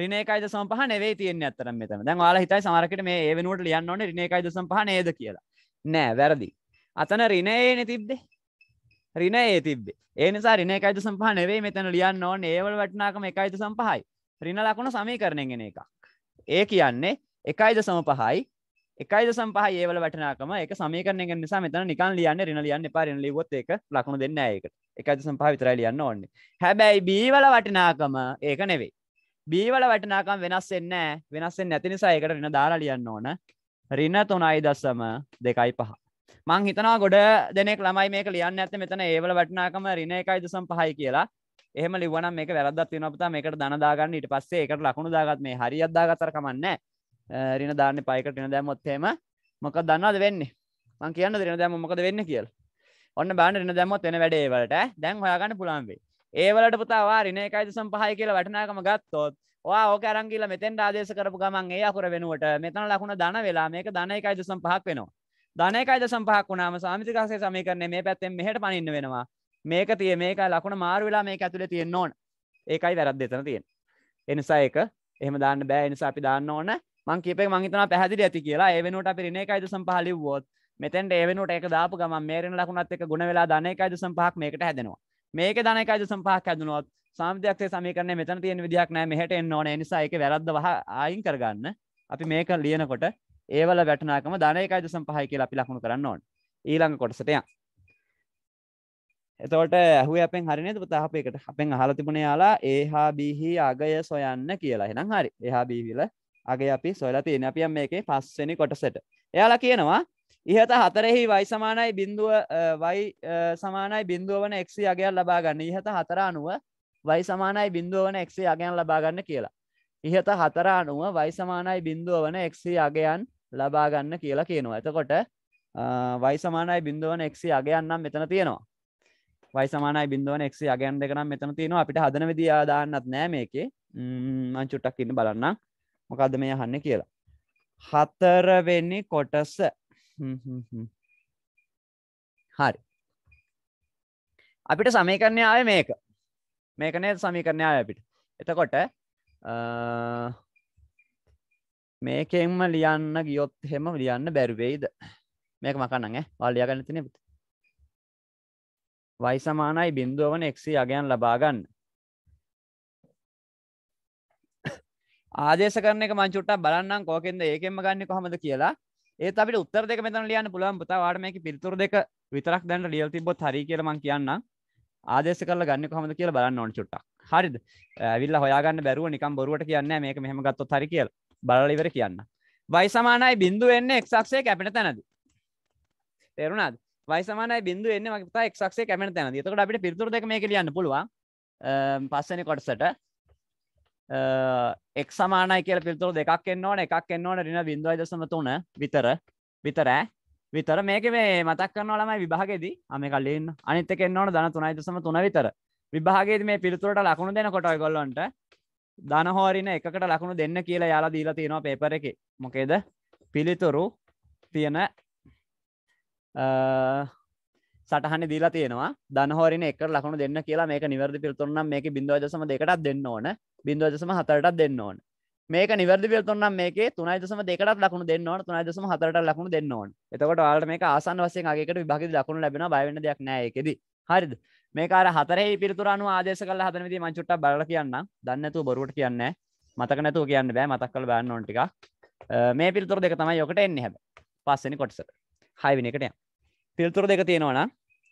Speaker 2: රිනේකයිද සම්පහ නෙවේ තියෙන් අතර මෙතම දැන් වාලා හිතයි සමරකට මේ ඒවෙනුවට ලියන්න ඕන රිනේකයිද සම්පහ නේද කියලා නෑ වැරදි අතන රිනේන තිබ්දේ රින ඒ තිබේ ඒනිසා රින එකයිතු සම්පහ නෙවේ මෙතැන ලියන්න ඕන ඒවල වටනාකම එකයිතු සම්පහයි රින ලකුණු සමීකරණයගෙන එකක් ඒ කියන්නේ එකයිද සම පහයි එකයිද සම්පහ ඒවල වටනාකම එක සමීකරණය නිසා මෙතන නිකන් ලියන්න රින ලියන්න පරින ලිවොත් ඒක ලකුණු දෙන්න ඒකට එකයිතු සම්පහ විතරයි ලියන්න ඕන්න හැබැයි බීවල වටිනාකම ඒක නෙවෙයි බීවල වටනාකම් වෙනස් එන්න වෙනස්සෙන් නැති නිසා ඒකට රින දාලා ලියන්න ඕන රින තුනයි දස්සම දෙකයි පහ මං හිතනා ගොඩ දෙනෙක් ළමයි මේක ලියන්න ඇත මෙතන ඒවල වටනාකම රින එකයි දුසම් පහයි කියලා එහම ලිවන මේක වැරදත් වෙනපතා මේකට දනදාගන්න ඉට පස්සේ එකට ලකුණු දාගත් මේ හරි අදදාගතර කමන්න රින දාන්න පයිකට රින දැමොත්තේම මොක දන්නද වෙන්නේ මං කියන්න දෙන දැම මොකද වෙන්න කියල ඔන්න බාන්න රින දැමොත් එන වැඩේවලට දැන් හොයාගන්න පුළන්වේ ඒවලට පුතාවා රින එකයිද සම්පහය කියලා වටනාකම ගත්තොත් වා ඕක අරංගිල මෙතෙන් ආදේශ කරපු ගමන් ඒ අකුර වෙනුවට මෙතන ලකුණ දන වෙලා මේක දන එකයිද සම්පහක් වෙනවා ධනයකයිද සම්පහක් වුණාම සාමිතිකාසේ සමීකරණය මේ පැත්තෙන් මෙහට පනින්න වෙනවා මේක තිය මේක ලකුණ මාරු වෙලා මේක ඇතුළේ තියෙන්න ඕන ඒකයි වැරද්ද එතන තියෙන එනිසා ඒක එහෙම දාන්න බෑ නිසා අපි දාන්න ඕන මං කියපේ මංහිතන පැහදිලි ඇති කියලා ඒවෙනුවට අපි රිනේකයිද සම්පහලිව්වොත් මෙතැන්ට ඒවෙනුට එක දාපු ගම මේරෙන ලකුණත් එක ගුණ වෙලා ධනයකයිද සම්පහක් මේකට හැදෙනවා මේක ධනයකයිද සම්පහක් හැදනොත් සාම්ධයක්ේ සමීකරන මෙතන තියෙන විදියක් නෑ මෙහට එන්න ඕන නිසා එක වැරද්ද වහ ආයින් කරගන්න අපි මේක ලියනකොට ඒවල වැටනාකම ධනයකයි දසම් පහයි කියලා අපි ලකුණු කරන්න ඕන ඊළඟ කොටසට යන් එතවට ඇහු අපෙන් හරිනද පුතාහපයකට අපෙන් අහල තිබුණ යාලා ඒහා බිහි අගය සොයන්න කියලා හෙනම් හරි එහා බීවිල අගේ අපි සොයලා තියෙන අපියම් මේකේ පස්වෙනි කොටසට එයාලා කියනවා ඉහත හතරෙහි වයි සමානයි බිින්දුව වයි සමානයි බිින්දුව වන එක්සි අගයක් ලබා ගන්න ඉහත හතර අනුව වයි සමානයි බිින්දුව වන එක්සේ අගයන් ලබා ගන්න කියලා ඉහත හතර අනුව වයි සමානයි බිින්දුව වන එක්සේ අගයන් ලබාගන්න කියලා කියනවා ඇතකොට වයිසමානයි බින්දුවන එක්සි අගයන්නම් මෙතන තියෙනවා වයිසමානයි බින්දුවන එක්සි අගයන් දෙකනම් මෙතන තියෙනවා අපිට හදන විදි ආදාන්නත් නෑ මේකේ මංචුට්ටක් ඉන්න බලන්න මොකද මේ අහන්න කියලා හතරවෙනි කොටස හරි අපිට සමීකරණය ආය මේක මේකනේ සමීකරණය ආය අපිට එතකොට මේකෙන්ම ලියන්න ගියොත් හෙම ලියන්න බැරිවෙයිද මේක මකන්න වල්ලියගන්න තින පුත වයිසමානයි බින්දුවන එක්සි අගයන් ලබාගන්න ආදේශ කරන එක මංචුට්ට බලන්න කෝකෙන්ද ඒකෙම ගන්න කොහමද කියලා ඒ අපිට උත්තර දෙක මෙතන ලියන්න පුළුවන් පුතා වාට මේක පිළිතුරු දෙක විතරක් දැන් ලියලා තිබ්බොත් හරි කියලා මං කියන්නම් ආදේශ කරලා ගන්න කොහමද කියලා බලන්න ඕන චුට්ටක් හරිද ඇවිල්ලා හොයාගන්න බැරුව නිකන් බොරුවට කියන්නේ මේක මෙහෙම ගත්තොත් හරි කියලා බලලිවර කියන්න වයි සමානයි බින්දු එන්න එක්ක්ෂේ කැපෙන තැනද තෙරුණද වයිසමන බින්දු එන්න මත එක්ක්ෂේ කැමෙන තැන තකට අපිට පිතුර දෙක මේ කියන්න පුළුවන් පස්සන කොටසට එක් සමානයි කියල පිල්තුර දෙකක් එන්න ඕන එකක් එන්න ඕන රින බින්දුව දසම තුන විතර විතරෑ විතර මේක මේ මතක් කරන ළමයි විභාගෙදී අම කලින් අනිතක එන්න ඕන දන තුනයිදසම තුන විතර විභාගේ මේ පිල්තුරට ලකුණු දෙන කොට ගොල්ලොන්ට ධනහෝරින එකට ලකුණු දෙන්න කියලා යාලා දීලා තියෙනවා පේපර එක මොකේද පිළිතුරු තියෙන සටහන දීලා තියෙනවා දනහෝරින එක ලකුණු දෙන්න කියලා මේක නිවැරදි පිල්තුරන්නම් මේක බිඳවදසම දෙකටත් දෙන්න ඕන බිඳවදසම හතරටත් දෙන්න ඕන මේක නිවැරදි පිල්තුරන්නම් මේක තුනයිදසම දෙකටත් ලකුණු දෙන්න ඕන තුනයිදසම හතරට ලකුණු දෙන්න ඕන එතකොට වාලට මේක ආසන් වසයෙන් අගේකට විභාග ලකුණු ලැබෙන බයවෙන්න දෙයක් නෑ එකෙදී හරිද මේකාර හතරෙහි පිරතුරනු ආදේශ කල හතනවිදි මංචුට්ට බල කියන්න දන්නතු බොරුවට කියන්න මතක නැතුව කියන්න බෑ මතක් කල බෑන්න නොටික මේ පිල්තුර දෙක තමයි යොකට එන්න හැබ පස්සනි කොටසට හයිවිනිකටය පිල්තුර දෙක තියෙනවන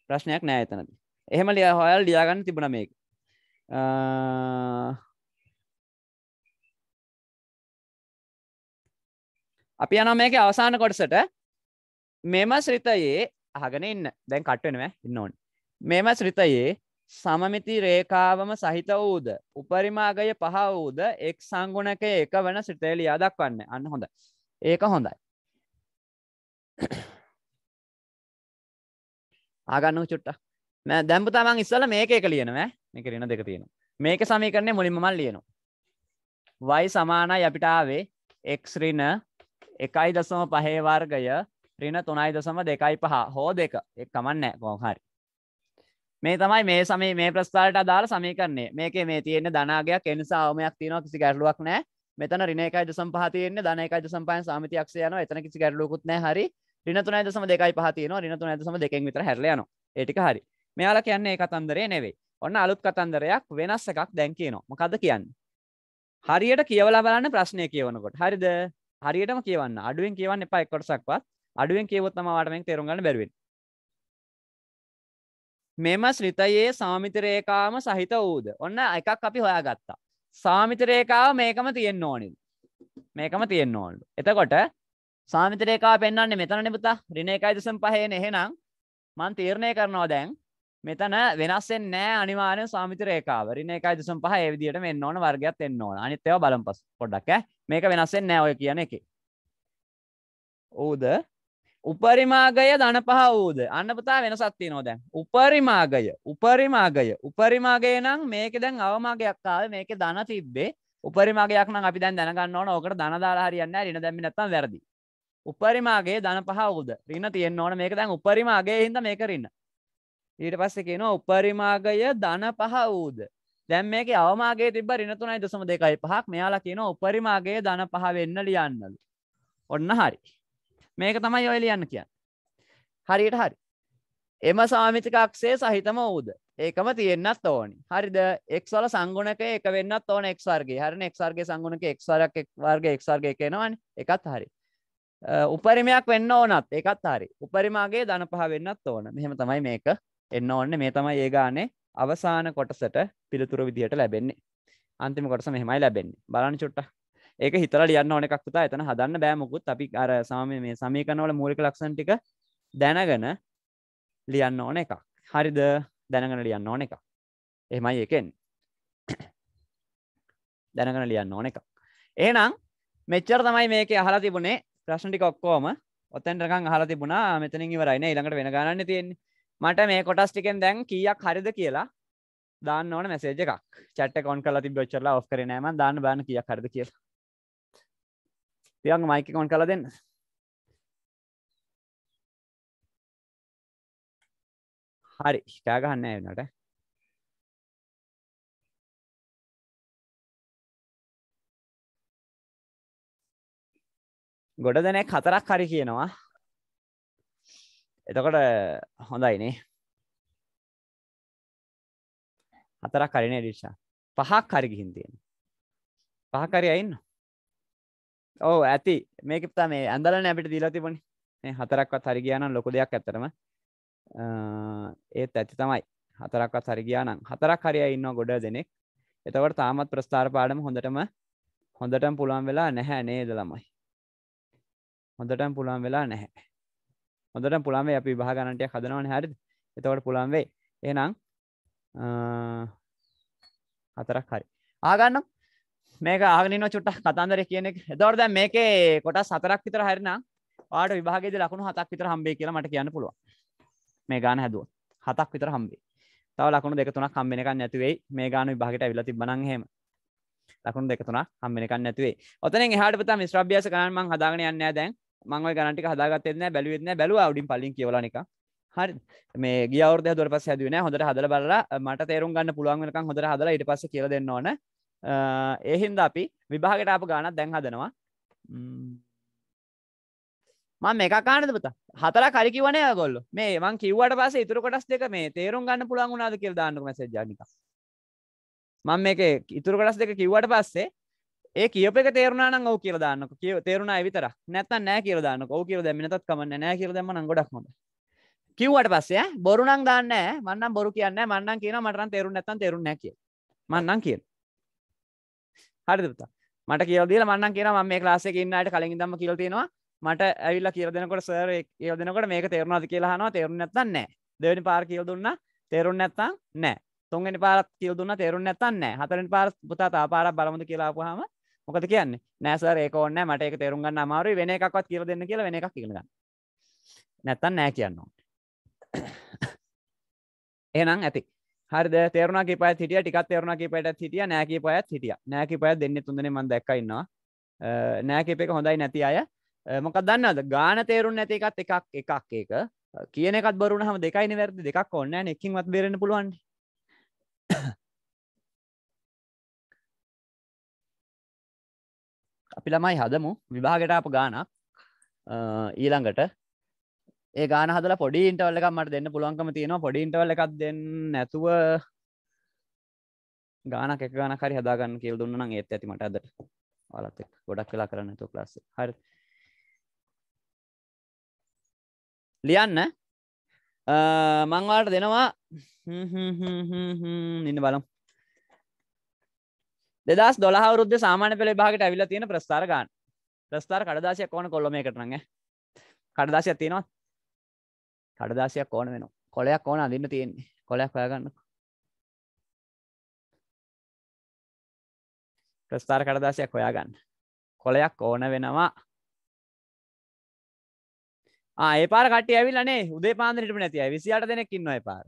Speaker 2: ප්‍රශ්නයක් නෑ එතනද එහෙම ලිය හොයල් ලියාගන්න තිබුණ මේක
Speaker 1: අපි යන මේක අවසාන කොටසට මෙම
Speaker 2: ශ්‍රිතයේ අහගෙන ඉන්න දැන් කට්වෙනව ඉන්න ඕන්න මෙම ශ්‍රිතයේ සමමිති රේකාවම සහිත වූද උපරිමාගය පහ වූද එක් සංගුණක එක වන සිටේලියා දක්වන්න අන්න හොඳ ඒක හොඳයි ආගන්න චුට්ට මෑ දැම්පු තමන් ඉස්සල මේක එක ලියනව මේක රෙන දෙක තියෙන මේක සමීකරණය මුලින්ම මල් ලියනු වයි සමානයි අපිටාවේ එක්රින එකයි දසම පහේ වර්ගය රින තුනයි දසම දෙකයි පහ හෝ දෙක එක් කමන්න කෝහරි මේ තමයි මේ සමේ මේ ප්‍රස්ථාවට අදාළ සමීකරන්නේ මේක මේ තියෙන්නේ ධනාගයක් එනිසාවමයක් තියෙනවා කිසි ගැටලුවක් නෑ මෙතන රින එකයි දශම පහ තියෙන්නේ ධන එකයි දශම පහෙන් සාමිතියක්ෂය යනවා එතන කිසි ගැටලුවකුත් නෑ හරි රින තුනයි දශම දෙකයි පහ තියෙනවා රින තුනයි දශම දෙකෙන් විතර හැරලා යනවා ඒ ටික හරි මෙයාලා කියන්නේ ඒ කතන්දරේ නෙවෙයි ඔන්න අලුත් කතන්දරයක් වෙනස් එකක් දැන් කියනවා මොකද කියන්න හරියට කියවලා බලන්න ප්‍රශ්නය කියවනකොට හරිද හරියටම කියවන්න අඩුවෙන් කියවන්න එපා එක් කොටසක්වත් අඩුවෙන් කියවොත් තමයි ඔයාලට මේක තේරුම් ගන්න බැරි වෙන්නේ මෙම ශ්‍රිතයේ සාමිතරේකාම සහිත වූද ඔන්න එකක් අපි හොයා ගත්තා සාමිතරේකාව මේකම තියෙන් ඕනිල් මේකම තියෙන් ඕන්ඩු එතකොට සාමිතරේකා පෙන්න්නේ මෙතන නිපුතා රින එකයි දෙසම් පහේ එහෙනම් මන් තීරණය කරනවා දැන් මෙතන වෙනස්සෙන් නෑ අනිවාන සාමිතරේකාව රින එකයි දෙසම් පහ ඒවිදිට මෙන්න ඕන වර්ගයක් එන්න ඕන අනිත් ඒව බලම් පස් පොඩ්ඩක් මේක වෙනස්සෙන් නෑ ඔය කියන එක ඌද උපරිමාගය ධන පහ වූද අන්නපතා වෙනසත්ති නෝ දැන් උපරිමාගය උපරිමාගය උපරිමාගය නම් මේක දැන් අවමාගයක් කාව මේක දන තිබ්බේ උපරිමාගයක් නම් අපි දැන් දැනගන්න ඕන ඕකට ධනදාලා හරියන්න රින දැම්මි නැත්තම් වැරදි උපරිමාගේ ධන පහ වූද රින තියෙන්න ඕන මේක දැන් උපරිමාගේ හින්දා මේක රින්න ඊට පස්සේ කියනවා උපරිමාගය ධන පහ වූද දැන් මේක අවමාගේ තිබ රිනතුනයි දසම දෙකයි පහක් මෙයාලා කියනවා උපරිමාගේ ධන පහ වෙන්න ලියන්නලු ඔන්න හරි මේක තමයි ඔය ලියන්න කියන්න හරියට හරි එම සාමිතිකක්ෂේ සහිතම වූද ඒකම තියෙන්න්නත් ඕනි හරිද එක්වල සංගුණක එක වෙන්නත් ඕන එක්වර්ගේ හරි එක්වර්ගේ සංගුණක එක්වරක් එක්වර්ගේ එක්වර්ගේ එකනවන එකත් හරි උපරිමයක් වෙන්න ඕනත් එකත් හරි උපරිමගේ දන පහ වෙන්නත් ඕන මෙහෙම තමයි මේක එන්න ඕන්න මේ තමයි ඒ ගානේ අවසාන කොටසට පිළිතුර විදිහට ලැබෙන්නේ අන්තිම කොටස මෙහෙමයි ලැබෙන්නේ බලන්න චුට්ට ඒක හිතල ලියන්න ඕන එකක්තා එතන හදන්න බෑමකුත් අපි අර සාම මේ සමීකනවල මූලික ලක්ෂන්ටික දැනගන ලියන්න ඕන එකක් හරිද දැනගන ලියන්න ඕන එක එහමයි එකෙන් දැනගන ලියන්න ඕන එකක් ඒනම් මෙච්චර තමයි මේක අහලා තිබුණේ ප්‍රශ්ටික ඔක්කෝම ඔත්තැන්ටකං අහලා තිබුණා මෙතනින් ඉවරයින ඉළඟට වෙන ගන්න තියෙන්නේ මට මේ කොටස් ටිකෙන් දැන් කියක් හරිද කියලා දාන්න ඕන මැසේජ එකක් චට කොන් කලා තිබ ොච්චරලා ඔස් කරනෑම දාන්න බාන කියක් හරිද කියලා
Speaker 1: තියන් මයික කොන් කල දෙන්න හරි කෑගහන්න වෙනට ගොඩ දෙනෙක් හතරක් හරි කියනවා එතකොට හොඳයිනේ
Speaker 2: හතරක් කරිනේ ඩිෂා පහක් හරි ගිහින් තියෙන පහකරි අයින්න ඕ ඇති මේක තා මේ ඇඳලන අපිට දීලා තිබුණ හතරක්වත් හරි ගියානම් ලොකු දෙයක් ඇතරම ඒත් ඇති තමයි හතරක්වත් හරි ගියානම් හතරක් හරිය ඉන්න ගොඩ දෙනෙක් එතවට තාමත් ප්‍රස්ථාර පාඩම හොඳටම හොඳටම පුළුවන් වෙලා නැහැ නේද ළමයි හොඳටම පුළුවන් වෙලා නැහැ හොඳට පුළන්වේ අපි භාගණටය හදනවන හැරිද එතවට පුළන්වේ එනම් හතරක් හරි ආගන්නම් මේක ආගනිනව චුට්ටක් කතන්දර කියන එක එතවට දැන් මේකේ කොට සතරක් විතර හරිනම් වාට විභාගේද ලකුණු හතක් විතර හම්බේ කියලා මට කියන්න පුළුවන් මේ ගාන හැදුව හතක් විතර හම්බේ තව ලකුණු දෙක තුනක් හම්බෙන එකක් නැතුවෙයි මේ ගාන විභාගයට ඇවිල්ලා තිබ්බනම් එහෙම ලකුණු දෙක තුනක් හම්බෙන එකක් නැතුවෙයි ඔතනින් එහාට පුතා මිශ්‍ර අභ්‍යාස ගණන් මං හදාගෙන යන්නේ නැහැ දැන් මම ওই ගණන් ටික හදාගත්තේ නැහැ බැලුවෙත් නැහැ බැලුවා උඩින් පල්ලින් කියවලා නිකන් හරි මේ ගියවරද හොර පස් හැදුවන හොඳට හදල බලලා මට තේරුම් ගන්න පුළුවන් වෙනකන් හොඳට හදලා ඊට පස්සේ කියලා දෙන්න ඕන ඒහින්ද අපි විභාගට අප ගානත් දැන් හදනවා මං මේක කානද පුතා හතර කරිකිවනය ගොල්ල මේ මං කිවට පස ඉතුර කොටස් දෙක මේ තේරුම් ගන්න පුළන් වුණනාද කියල් දාන්න මැසජානික මං මේක ඉතුර කොටස් දෙක කිව්වට පස්සේ ඒ කියප එක තේරුණන ඔව කියර දාන්නක කිය තේරුණ විතර නැත නෑ කියර දාන්න ඔව කියර දැමිනතත් කමන්න නෑ කියර දෙම ගොඩක් හොඳ කිව්වට පස්සේ බොරුණක් දාන්න මන්නම් බොරු කියන්න මන්නම් කියන මටන් තේරු නැතන් තේරුණ නැ කිය මන්නම් කියලා හරි පුතා මට කියවදල මන්න කියන ම මේ ලාසේ කියන්නට කලින් දම කියල තියෙනවා මට ඇවිල්ල කියල දෙනකොට සර කියව දෙනකොට මේක තේරුණාද කියලාහනවා තේරුණ නැත්තන් නෑ දෙවැනි පාර කියල් දුන්න තේරුණ නැත්තං නෑ තුන්ගනි පාරත් කියල් දුන්න තේරුණ නැත්තන් නෑ හතරෙන් පාර පුතා තා පාර බලමුද කියලාපුහම මොකද කියන්නේ නෑසර ඒකෝන්න මට එක තේරුම්ගන්න අමාරු වෙන එකක්වත් කියල දෙන්න කියල වෙන එකක් කියලග නැත්තන් නෑ කියන්නවා එහනම් ඇති හරිද තේරුණ කිපය හිටිය ටිකත් තේරුණ කිපයටත් හිටිය නෑකි පයත් හිටිය නෑකි පය දෙන්න තුඳන මන් දැක්කඉන්නවා නෑකිපෙක හොඳයි නැති අය මොක දන්නද ගාන තේරුන් නැති එකත් එකක් එකක් ඒක කියනකත් බරුණ හම දෙකයින වැරදි දෙකක් ඔන්න එකකින්වත් බේරෙන පුළුවන්
Speaker 1: අපි ළමයි හදමු විභාගට අප ගානක් ඊළඟට ඒ ගාන
Speaker 2: හදල පොඩි ඉන්ටවල්ල එකක් මට දෙන්න පුළුවන්කම තියෙනවා පොඩි ඉටවල්ල එකක් දෙන්න නැතුව ගානක ගාන කරි හදාගන්න කියල් දුන්න නම් ඒත් ඇති මට අදට වලත් ගොඩක් කලා කරන්න තු ලස් හරි ලියන්න මංවාට දෙනවා ඉන්න බලම් දෙදස් දොලහවරුද්ද සාමාන පෙළ භාගට ඇවිල තියෙන ප්‍රස්ථාර ගාන් ප්‍රස්ථාර කඩදාශයක් ඕන කොල්ලොම එකටනගේ කඩදාශයක් තියෙනවා
Speaker 1: කඩදාසියක් ඕන වෙනවා. කොලයක් ඕන අඳින්න තියෙන්නේ. කොලයක් හොයාගන්නකෝ. ප්‍රස්ථාර කඩදාසියක් හොයාගන්න. කොලයක් ඕන වෙනවා. ආ ඒ පාර කට්ටිය ඇවිල්ලා නේ.
Speaker 2: උදේ පාන්දර හිටපු නැති අය 28 දෙනෙක් ඉන්නවා ඒ පාර.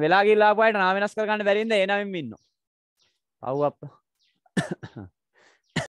Speaker 2: වෙලා ගිහලා ආපු අයට නාම වෙනස් කරගන්න බැරි ඉඳ ඒ නමින්ම ඉන්නවා. පව් අප්පා.